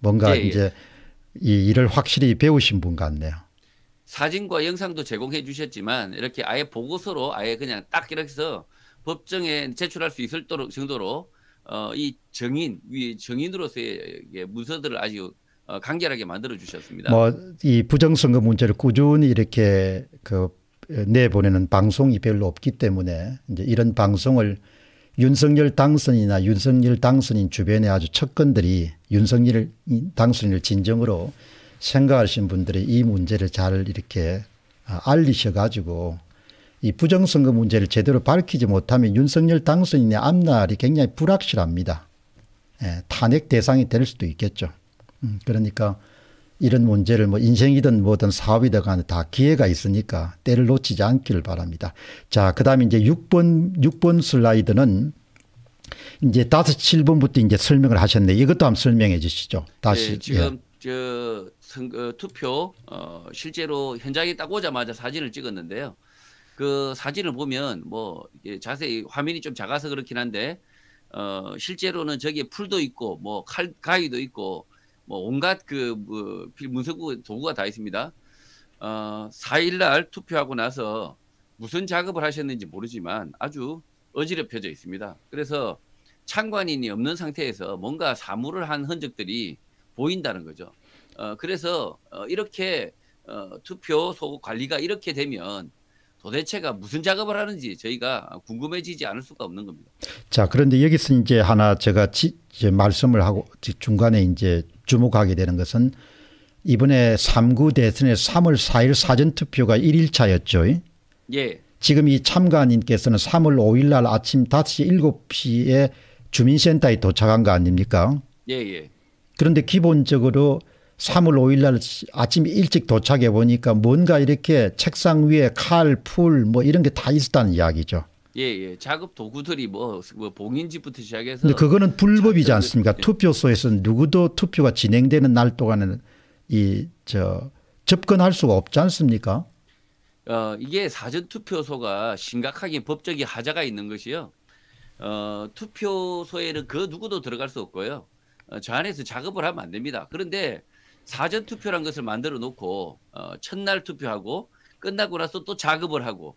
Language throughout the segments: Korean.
뭔가 예, 예. 이제 이 일을 확실히 배우신 분 같네요. 사진과 영상도 제공해 주셨지만 이렇게 아예 보고서로 아예 그냥 딱 이렇게 해서 법정에 제출할 수 있을 정도로 어, 이 정인 위 정인으로서의 문서들을 아주 어, 간결하게 만들어 주셨습니다. 뭐 이 부정선거 문제를 꾸준히 이렇게 그 내보내는 방송이 별로 없기 때문에 이제 이런 방송을 윤석열 당선이나 인 윤석열 당선인 주변의 아주 척건들이 윤석열 당선인을 진정으로 생각하신 분들이 이 문제를 잘 이렇게 아, 알리셔 가지고 이 부정선거 문제를 제대로 밝히지 못하면 윤석열 당선인의 앞날이 굉장히 불확실합니다. 예, 탄핵 대상이 될 수도 있겠죠. 음, 그러니까 이런 문제를 뭐 인생이든 뭐든 사업이든 간에 다 기회가 있으니까 때를 놓치지 않기를 바랍니다. 자, 그 다음에 이제 6번, 6번 슬라이드는 이제 5, 7번부터 이제 설명을 하셨네. 이것도 한번 설명해 주시죠. 다시. 네, 지금 예. 저 선거 어, 투표, 어, 실제로 현장에 딱 오자마자 사진을 찍었는데요. 그 사진을 보면 뭐 자세히 화면이 좀 작아서 그렇긴 한데, 어, 실제로는 저기에 풀도 있고 뭐 칼, 가위도 있고 뭐 온갖 그 뭐, 문서구 도구가 다 있습니다. 어, 4일날 투표하고 나서 무슨 작업을 하셨는지 모르지만 아주 어지럽혀져 있습니다. 그래서 창관인이 없는 상태에서 뭔가 사무를 한 흔적들이 보인다는 거죠. 어, 그래서 어, 이렇게 어, 투표 소급 관리가 이렇게 되면 도대체가 무슨 작업을 하는지 저희가 궁금해지지 않을 수가 없는 겁니다. 자, 그런데 여기서 이제 하나 제가 지, 이제 말씀을 하고 중간에 이제 주목하게 되는 것은 이번에 3구 대선에 3월 4일 사전투표가 1일차였죠. 예. 지금 이 참가님께서는 3월 5일 날 아침 5시 7시에 주민센터에 도착한 거 아닙니까? 예, 예. 그런데 기본적으로 3월 5일 날 아침 일찍 도착해 보니까 뭔가 이렇게 책상 위에 칼, 풀 뭐 이런 게 다 있었다는 이야기죠. 예, 예. 작업 도구들이 뭐, 뭐 봉인지부터 시작해서. 근데 그거는 불법이지 않습니까? 예. 투표소에서는 누구도 투표가 진행되는 날 동안은 이 저 접근할 수가 없지 않습니까? 어, 이게 사전 투표소가 심각하게 법적인 하자가 있는 것이요. 어, 투표소에는 그 누구도 들어갈 수 없고요. 어, 저 안에서 작업을 하면 안 됩니다. 그런데 사전 투표란 것을 만들어 놓고 어, 첫날 투표하고 끝나고 나서 또 작업을 하고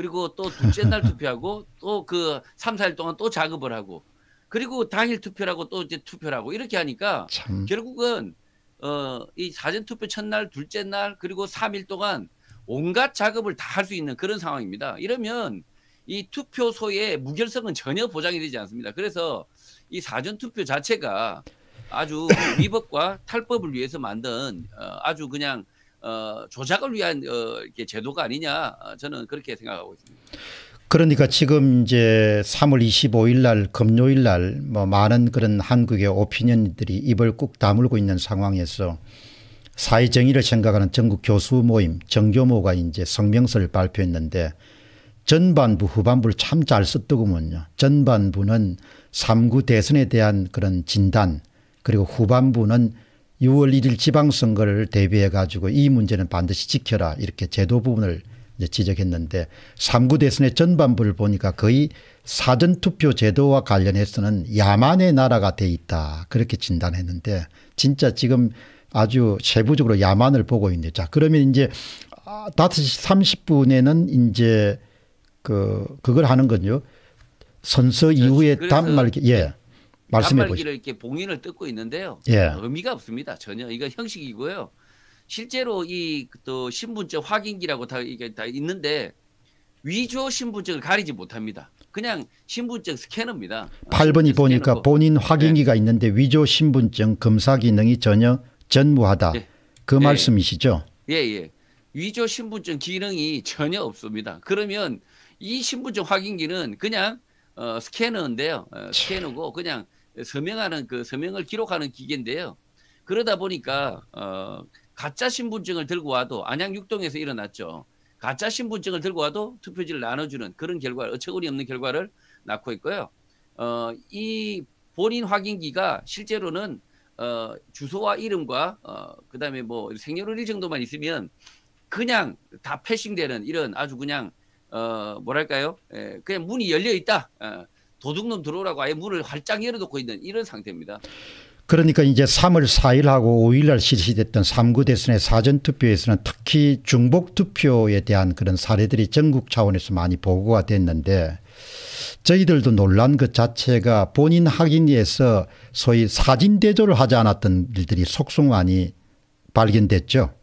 그리고 또 둘째 날 투표하고 또 그 3, 4일 동안 또 작업을 하고 그리고 당일 투표라고 또 이제 투표를 하고 이렇게 하니까 참. 결국은 어, 이 사전 투표 첫날, 둘째 날 그리고 3일 동안 온갖 작업을 다 할 수 있는 그런 상황입니다. 이러면 이 투표소의 무결성은 전혀 보장이 되지 않습니다. 그래서 이 사전 투표 자체가 아주 위법과 탈법을 위해서 만든 어, 아주 그냥 어, 조작을 위한 어, 이렇게 제도가 아니냐 어, 저는 그렇게 생각하고 있습니다. 그러니까 지금 이제 3월 25일 날 금요일 날뭐 많은 그런 한국의 오피니언들이 입을 꾹 다물고 있는 상황에서 사회 정의를 생각하는 전국 교수 모임 정교모가 이제 성명서를 발표했는데 전반부 후반부를 참 잘 썼더구먼요. 전반부는 3구 대선에 대한 그런 진단 그리고 후반부는 6월 1일 지방선거를 대비해 가지고 이 문제는 반드시 지켜라 이렇게 제도 부분을 지적했는데 3구 대선의 전반부를 보니까 거의 사전투표 제도와 관련해서는 야만의 나라가 돼 있다 그렇게 진단했는데 진짜 지금 아주 세부적으로 야만을 보고 있는데 자 그러면 이제 5시 30분에는 이제 그 그걸 하는 건요 선서 그렇죠. 이후에 단말기 예. 말씀해 보시죠. 단발기를 이렇게 봉인을 뜯고 있는데요. 예. 의미가 없습니다. 전혀 이거 형식이고요. 실제로 이또 신분증 확인기라고 다 이게 다 있는데 위조 신분증을 가리지 못합니다. 그냥 신분증 스캐너입니다. 8번이 보니까 본인 네. 확인기가 네. 있는데 위조 신분증 검사 기능이 전혀 전무하다. 네. 그 네. 말씀이시죠? 예, 예. 위조 신분증 기능이 전혀 없습니다. 그러면 이 신분증 확인기는 그냥 어, 스캐너인데요. 어, 스캐너고 그냥 서명하는 그 서명을 기록하는 기계인데요. 그러다 보니까 어, 가짜 신분증을 들고 와도 안양 육동에서 일어났죠. 가짜 신분증을 들고 와도 투표지를 나눠주는 그런 결과, 어처구니 없는 결과를 낳고 있고요. 어, 이 본인 확인기가 실제로는 어, 주소와 이름과 어, 그다음에 뭐 생년월일 정도만 있으면 그냥 다 패싱되는 이런 아주 그냥 어, 뭐랄까요? 에, 예, 그냥 문이 열려 있다. 어, 도둑놈 들어오라고 아예 문을 활짝 열어놓고 있는 이런 상태입니다. 그러니까 이제 3월 4일하고 5일날 실시됐던 3구 대선의 사전투표에서는 특히 중복투표에 대한 그런 사례들이 전국 차원에서 많이 보고가 됐는데 저희들도 논란 그 자체가 본인 확인에서 소위 사진 대조를 하지 않았던 일들이 속속 많이 발견됐죠.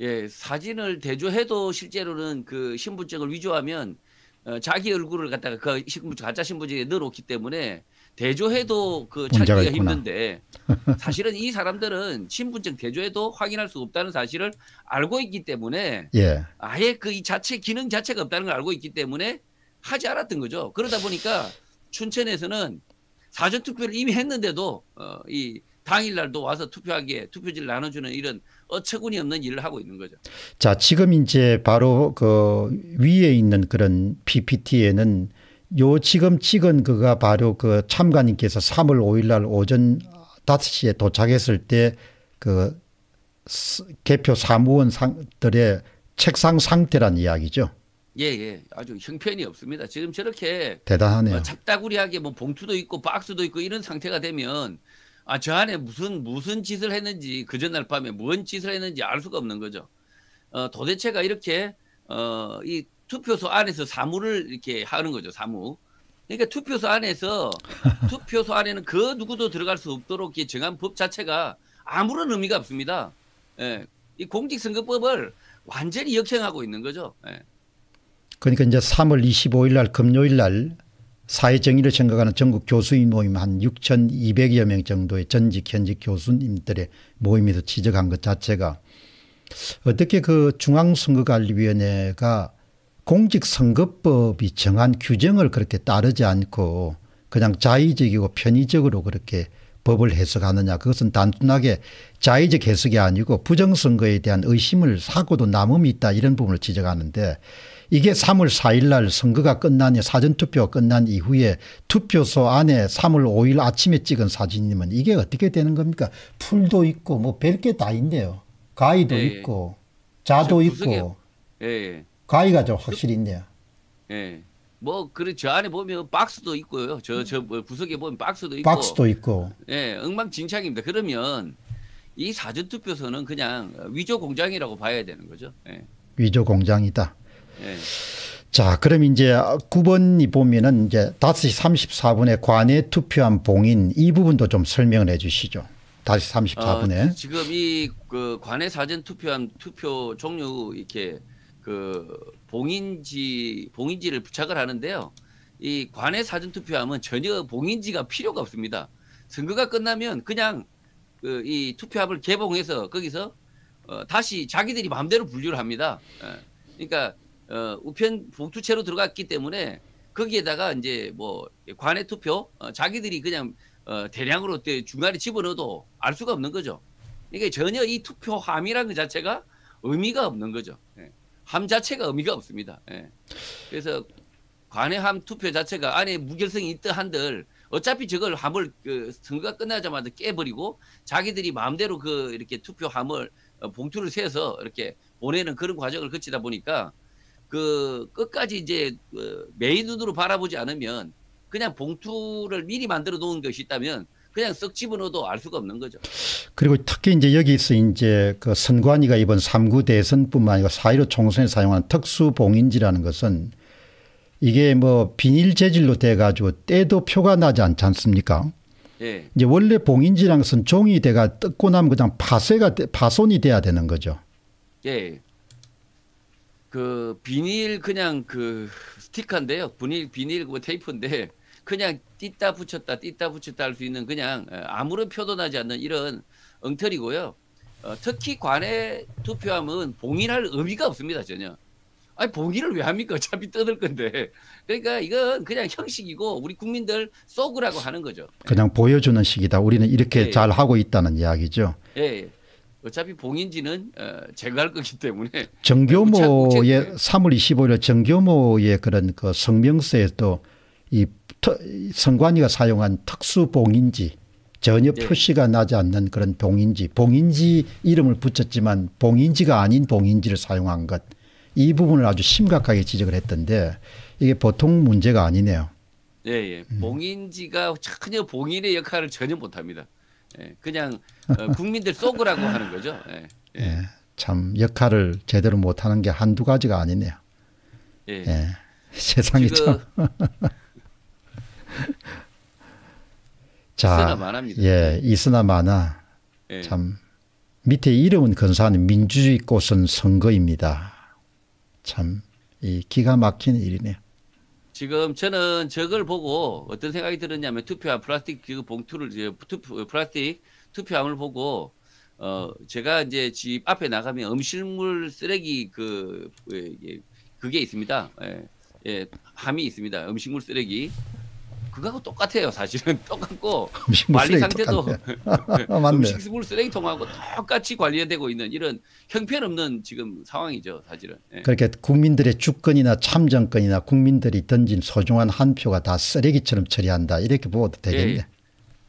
예, 사진을 대조해도 실제로는 그 신분증을 위조하면 어, 자기 얼굴을 갖다가 그 신분증 가짜 신분증에 넣어놓기 때문에 대조해도 그 찾기가 힘든데 사실은 이 사람들은 신분증 대조해도 확인할 수 없다는 사실을 알고 있기 때문에 예. 아예 그 이 자체 기능 자체가 없다는 걸 알고 있기 때문에 하지 않았던 거죠. 그러다 보니까 춘천에서는 사전 투표를 이미 했는데도 어, 이 당일날도 와서 투표하기에 투표지를 나눠주는 이런 어처구니 없는 일을 하고 있는 거죠. 자, 지금 이제 바로 그 위에 있는 그런 PPT에는 요 지금 찍은 그가 바로 그 참관님께서 3월 5일 날 오전 5시에 도착했을 때 그 개표 사무원들의 책상 상태란 이야기죠. 예, 예. 아주 형편이 없습니다. 지금 저렇게 대단하네요. 뭐 잡다구리하게 뭐 봉투도 있고 박스도 있고 이런 상태가 되면 아, 저 안에 무슨, 무슨 짓을 했는지, 그 전날 밤에 뭔 짓을 했는지 알 수가 없는 거죠. 어, 도대체가 이렇게, 어, 이 투표소 안에서 사무를 이렇게 하는 거죠, 사무. 그러니까 투표소 안에서, 투표소 안에는 그 누구도 들어갈 수 없도록 정한 법 자체가 아무런 의미가 없습니다. 예. 이 공직선거법을 완전히 역행하고 있는 거죠. 예. 그러니까 이제 3월 25일 날 금요일 날 사회정의를 생각하는 전국 교수인 모임 한 6,200여 명 정도의 전직 현직 교수님들의 모임에도 지적한 것 자체가 어떻게 그 중앙선거관리위원회가 공직선거법이 정한 규정을 그렇게 따르지 않고 그냥 자의적이고 편의적으로 그렇게 법을 해석하느냐 그것은 단순하게 자의적 해석이 아니고 부정선거에 대한 의심을 사고도 남음이 있다 이런 부분을 지적하는데 이게 3월 4일 날 선거가 끝난 사전투표가 끝난 이후에 투표소 안에 3월 5일 아침에 찍은 사진이면 이게 어떻게 되는 겁니까? 풀도 있고 뭐 별게 다 있네요. 가위도 예, 예. 있고 자도 있고 예, 예, 가위가 좀 확실히 있네요. 예. 뭐 그래 그렇죠. 저 안에 보면 박스도 있고요. 저 저 부석에 뭐 보면 박스도 있고 박스도 있고. 예, 엉망진창입니다. 그러면 이 사전투표소는 그냥 위조 공장이라고 봐야 되는 거죠. 예. 위조 공장이다. 예, 예. 자, 그럼 이제 9번이 보면은 이제 5시 34분에 관외 투표한 봉인 이 부분도 좀 설명을 해 주시죠. 다시 34분에. 어, 아, 그 지금 이 그 관외 사전 투표한 투표 종류 이렇게 그 봉인지 봉인지를 부착을 하는데요. 이 관외 사전 투표함은 전혀 봉인지가 필요가 없습니다. 선거가 끝나면 그냥 그 이 투표함을 개봉해서 거기서 어, 다시 자기들이 마음대로 분류를 합니다. 예. 그러니까 어, 우편 봉투채로 들어갔기 때문에 거기에다가 이제 뭐 관외 투표 어, 자기들이 그냥 어, 대량으로 중간에 집어넣어도 알 수가 없는 거죠. 이게 전혀 이 투표함이라는 것 자체가 의미가 없는 거죠. 예. 함 자체가 의미가 없습니다. 예. 그래서 관외함 투표 자체가 안에 무결성이 있다 한들 어차피 저걸 함을 그 선거가 끝나자마자 깨버리고 자기들이 마음대로 그 이렇게 투표함을 어, 봉투를 세서 이렇게 보내는 그런 과정을 거치다 보니까 그 끝까지 이제 그 메인 눈으로 바라보지 않으면 그냥 봉투를 미리 만들어 놓은 것이 있다면 그냥 썩 집어넣어도 알 수가 없는 거죠. 그리고 특히 이제 여기서 이제 그 선관위가 이번 3구 대선뿐만 아니라 4.15 총선에 사용한 특수 봉인지라는 것은 이게 뭐 비닐 재질로 돼 가지고 떼도 표가 나지 않지 않습니까? 예. 이제 원래 봉인지라는 것은 종이 돼가 뜯고 나면 그냥 파쇄가 파손이 돼야 되는 거죠. 예. 그 비닐 그냥 그 스티커인데요. 비닐 비닐 뭐 테이프인데 그냥 띠다 붙였다 띠다 붙였다 할 수 있는 그냥 아무런 표도 나지 않는 이런 엉터리고요. 어, 특히 관외 투표함은 봉인할 의미가 없습니다 전혀. 아니 봉인을 왜 합니까? 어차피 뜯을 건데. 그러니까 이건 그냥 형식이고 우리 국민들 쏘으라고 하는 거죠. 그냥 보여주는 식이다. 우리는 이렇게 예. 예. 잘 하고 있다는 이야기죠. 예. 예. 어차피 봉인지는 어, 제거할 거기 때문에 정교모의 3월 뭐 뭐 25일 정교모의 그런 그 성명서에도 이 선관위가 사용한 특수 봉인지 전혀 네. 표시가 나지 않는 그런 봉인지 봉인지 이름을 붙였지만 봉인지가 아닌 봉인지를 사용한 것 이 부분을 아주 심각하게 지적을 했던데 이게 보통 문제가 아니네요. 예, 예. 음. 봉인지가 전혀 봉인의 역할을 전혀 못합니다. 예, 그냥 어, 국민들 쏘으라고 하는 거죠. 예, 예. 예. 참 역할을 제대로 못하는 게 한두 가지가 아니네요. 예. 세상이 참. 자, 예, 있으나 마나. 예. 참 밑에 이름은 근사한 민주주의 꽃은 선거입니다. 참이 기가 막힌 일이네요. 지금 저는 저걸 보고 어떤 생각이 들었냐면 투표함 플라스틱 그 봉투를 이제 투표 플라스틱 투표함을 보고 어 제가 이제 집 앞에 나가면 음식물 쓰레기 그 예, 예 그게 있습니다. 예. 예, 함이 있습니다. 음식물 쓰레기. 그거하고 똑같아요. 사실은 똑같고 관리 상태도 아, 음식물 쓰레기통하고 똑같이 관리되고 있는 이런 형편없는 지금 상황이죠. 사실은. 네. 그렇게 국민들의 주권이나 참정권이나 국민들이 던진 소중한 한 표가 다 쓰레기처럼 처리한다. 이렇게 보아도 예, 예. 되겠네. 네.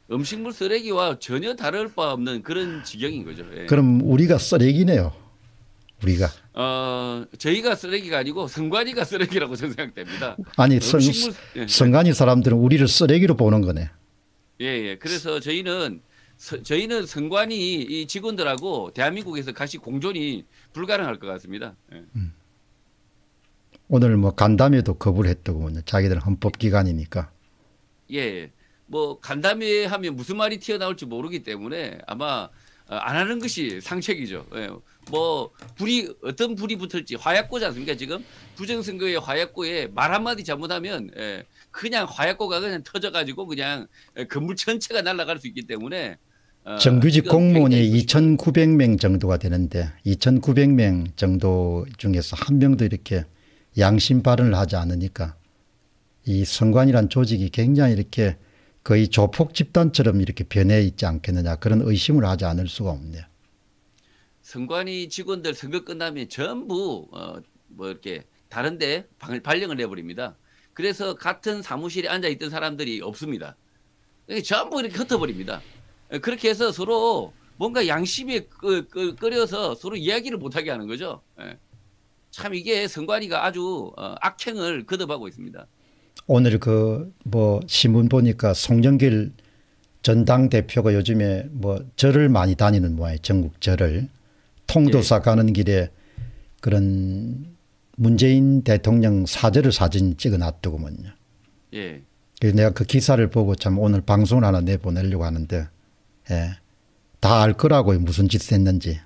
음식물 쓰레기와 전혀 다를 바 없는 그런 지경인 거죠. 네. 그럼 우리가 쓰레기네요. 우리가? 어, 저희가 쓰레기가 아니고 성관이가 쓰레기라고 저는 생각됩니다. 아니, 성, 식물, 예. 성관이 사람들은 우리를 쓰레기로 보는 거네. 예, 예. 그래서 저희는 서, 저희는 성관이 이 직원들하고 대한민국에서 가시 공존이 불가능할 것 같습니다. 예. 음. 오늘 뭐 간담회도 거부를 했더군요. 뭐 자기들 헌법 기관이니까. 예, 예. 뭐 간담회 하면 무슨 말이 튀어나올지 모르기 때문에 아마 안 하는 것이 상책이죠. 예. 뭐 불이 어떤 불이 붙을지 화약고지 않습니까 지금 부정선거의 화약고에 말 한마디 잘못하면 예, 그냥 화약고가 그냥 터져가지고 그냥 예, 건물 전체가 날아갈 수 있기 때문에 어, 정규직 공무원이 2,900명 정도가 되는데 2,900명 정도 중에서 한 명도 이렇게 양심 발언을 하지 않으니까 이 선관이란 조직이 굉장히 이렇게 거의 조폭 집단처럼 이렇게 변해 있지 않겠느냐 그런 의심을 하지 않을 수가 없네요. 선관위 직원들 선거 끝나면 전부 어, 뭐 이렇게 다른데 방, 발령을 내버립니다. 그래서 같은 사무실에 앉아 있던 사람들이 없습니다. 전부 이렇게 흩어버립니다. 어, 그렇게 해서 서로 뭔가 양심에 끌려서 그, 그, 서로 이야기를 못하게 하는 거죠. 예. 참 이게 선관위가 아주 어, 악행을 거듭하고 있습니다. 오늘 그 뭐 신문 보니까 송정길 전당 대표가 요즘에 뭐 절을 많이 다니는 모양이 전국 절을 통도사 예. 가는 길에 그런 문재인 대통령 사제를 사진 찍어 놨더구먼요. 예. 그래서 내가 그 기사를 보고 참 오늘 방송을 하나 내보내려고 하는데 예. 다알 거라고요. 무슨 짓 했는지.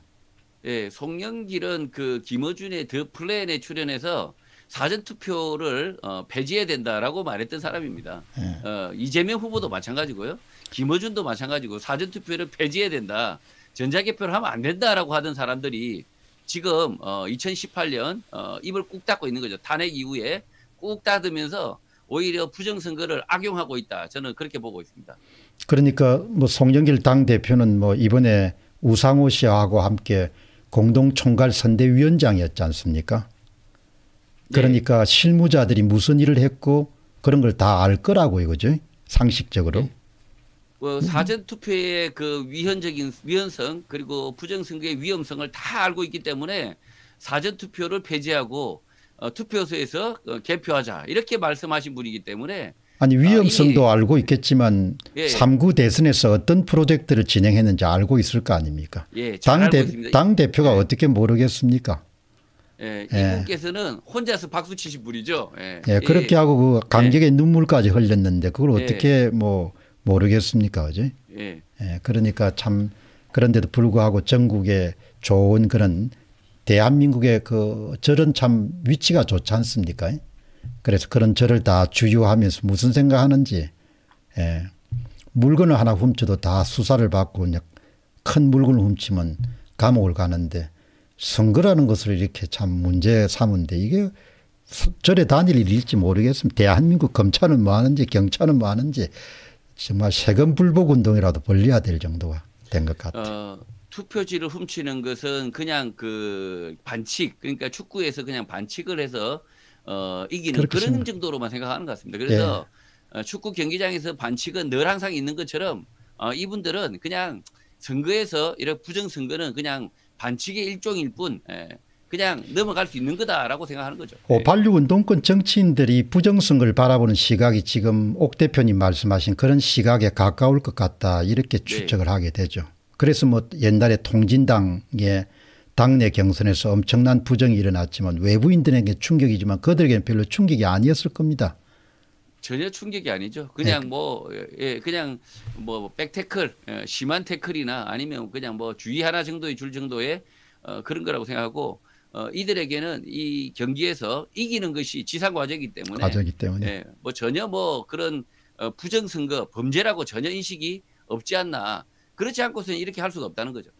예, 송영길은 그 김어준의 더 플랜에 출연해서 사전투표를 어, 폐지해야 된다라고 말했던 사람입니다. 예. 어, 이재명 후보도 마찬가지고요. 김어준도 마찬가지고 사전투표를 폐지해야 된다. 전자개표를 하면 안 된다라고 하던 사람들이 지금 어 2018년 어 입을 꾹 닫고 있는 거죠. 탄핵 이후에 꾹 닫으면서 오히려 부정선거를 악용하고 있다. 저는 그렇게 보고 있습니다. 그러니까 뭐 송영길 당대표는 뭐 이번에 우상호 씨하고 함께 공동총괄 선대위원장이었지 않습니까? 네. 그러니까 네. 실무자들이 무슨 일을 했고 그런 걸 다 알 거라고 이거죠. 상식적으로. 네. 어, 사전 투표의 그 위헌적인 위헌성 그리고 부정 선거의 위험성을 다 알고 있기 때문에 사전 투표를 폐지하고 어, 투표소에서 어, 개표하자 이렇게 말씀하신 분이기 때문에 아니 아, 위험성도 아, 알고 있겠지만 예, 예. 대선에서 어떤 프로젝트를 진행했는지 알고 있을 거 아닙니까? 예, 당, 대, 당 예. 대표가 예. 어떻게 모르겠습니까? 예, 예, 이분께서는 혼자서 박수 치신 분이죠. 예, 예 그렇게 하고 그 강력의 눈물까지 흘렸는데 그걸 어떻게 뭐 모르겠습니까, 그지? 예. 예. 그러니까 참 그런데도 불구하고 전국에 좋은 그런 대한민국의 그 절은 참 위치가 좋지 않습니까? 그래서 그런 절을 다 주유하면서 무슨 생각하는지 예. 물건을 하나 훔쳐도 다 수사를 받고 그냥 큰 물건을 훔치면 감옥을 가는데 선거라는 것을 이렇게 참 문제 삼은데 이게 절에 다닐 일일지 모르겠습니다. 대한민국 검찰은 뭐 하는지 경찰은 뭐 하는지 정말 세금 불복 운동이라도 벌려야 될 정도가 된 것 같아요. 어, 투표지를 훔치는 것은 그냥 그 반칙 그러니까 축구에서 그냥 반칙을 해서 어, 이기는 그런 생각. 정도로만 생각하는 것 같습니다. 그래서 예. 어, 축구 경기장에서 반칙은 늘 항상 있는 것처럼 어, 이분들은 그냥 선거에서 이런 부정 선거는 그냥 반칙의 일종일 뿐. 예. 그냥 넘어갈 수 있는 거다라고 생각하는 거죠. 586운동권 정치인들이 부정선거를 바라보는 시각이 지금 옥 대표님 말씀하신 그런 시각에 가까울 것 같다 이렇게 네. 추측을 네. 하게 되죠. 그래서 뭐 옛날에 통진당의 당내 경선에서 엄청난 부정이 일어났지만 외부인들에게 충격이지만 그들에게는 별로 충격이 아니었을 겁니다. 전혀 충격이 아니죠. 그냥 네. 뭐, 예, 그냥 뭐, 백태클, 예, 심한 태클이나 아니면 그냥 뭐, 주의 하나 정도의 줄 정도의 어, 그런 거라고 생각하고 어, 이들에게는 이 경기에서 이기는 것이 지상 과제이기 때문에 과제이기 때문에 예, 뭐 전혀 뭐 그런 어, 부정 선거 범죄라고 전혀 인식이 없지 않나 그렇지 않고서는 이렇게 할 수가 없다는 거죠.